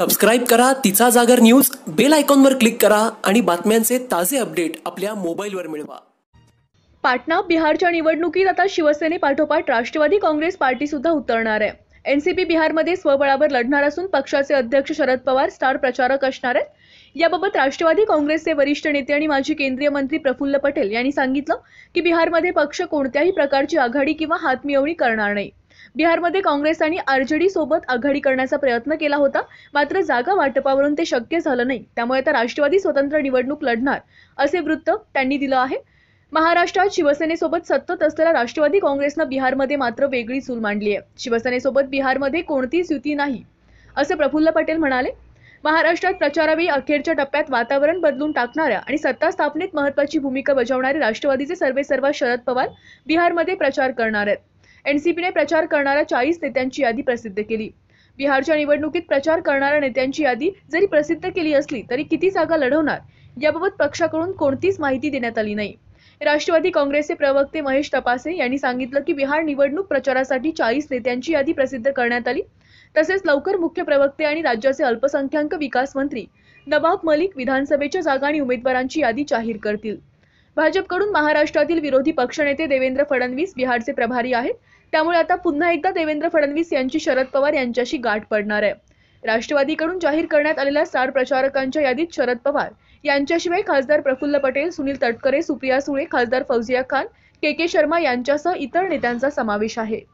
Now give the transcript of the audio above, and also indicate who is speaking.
Speaker 1: subscribe करा तिचा जागर न्यूज बेल आयकॉनवर क्लिक करा आणि बातम्यांचे ताजे अपडेट आपल्या मोबाईलवर मिळवा पाटणा बिहारच्या निवडणुकीत आता शिवसेने शिवसेनेपाठोपाठ राष्ट्रवादी काँग्रेस पार्टी सुद्धा उतरणार आहे एनसीपी बिहारमध्ये स्वबळावर लढणार असून पक्षाचे अध्यक्ष शरद पवार स्टार प्रचारक असणार आहेत याबाबत राष्ट्रवादी काँग्रेसचे वरिष्ठ नेते आणि माजी केंद्रीय मंत्री प्रफुल्ल पटेल यांनी सांगितलं की बिहारमध्ये पक्ष कोणत्याही प्रकारची आघाडी किंवा हातमिळवणी करणार नाही बिहारमध्ये काँग्रेस आणि आरजेडी सोबत आघाडी करण्याचा प्रयत्न केला होता मात्र जागा वाटपावरून ते शक्य झालं नाही त्यामुळे आता राष्ट्रवादी स्वतंत्र निवडणूक लढणार असे वृत्त त्यांनी दिलं आहे महाराष्ट्रात शिवसेनेसोबत सत्तत असलेल्या राष्ट्रवादी काँग्रेसनं बिहारमध्ये मात्र वेगळी चूल मांडली आहे शिवसेनेसोबत बिहारमध्ये कोणतीच युती नाही असं प्रफुल्ल पटेल म्हणाले महाराष्ट्रात प्रचारावेळी अखेरच्या टप्प्यात वातावरण बदलून टाकणाऱ्या आणि सत्ता स्थापनेत महत्वाची भूमिका बजावणारे राष्ट्रवादीचे सर्वे सर्वेसर्वा शरद पवार बिहारमध्ये प्रचार करणार आहेत एनसीपीने प्रचार करणाऱ्या चाळीस नेत्यांची यादी प्रसिद्ध केली बिहारच्या निवडणुकीत प्रचार करणाऱ्या नेत्यांची यादी जरी प्रसिद्ध केली असली तरी किती जागा लढवणार याबाबत पक्षाकडून कोणतीच माहिती देण्यात आली नाही राष्ट्रवादी काँग्रेसचे प्रवक्ते महेश तपासे यांनी सांगितलं की बिहार निवडणूक प्रचारासाठी चाळीस नेत्यांची यादी प्रसिद्ध करण्यात आली तसेच लवकर मुख्य प्रवक्ते आणि राज्याचे अल्पसंख्याक विकास मंत्री नवाब मलिक विधानसभेच्या जागा आणि उमेदवारांची यादी जाहीर करतील भाजपकडून महाराष्ट्रातील विरोधी पक्षनेते देवेंद्र फडणवीस बिहारचे प्रभारी आहेत त्यामुळे आता पुन्हा एकदा देवेंद्र फडणवीस यांची शरद पवार यांच्याशी गाठ पडणार आहे राष्ट्रवादीकडून जाहीर करण्यात आलेल्या स्टार प्रचारकांच्या यादीत शरद पवार यांच्याशिवाय खासदार प्रफुल्ल पटेल सुनील तटकरे सुप्रिया सुळे खासदार फौजिया खान के के शर्मा यांच्यासह इतर नेत्यांचा समावेश आहे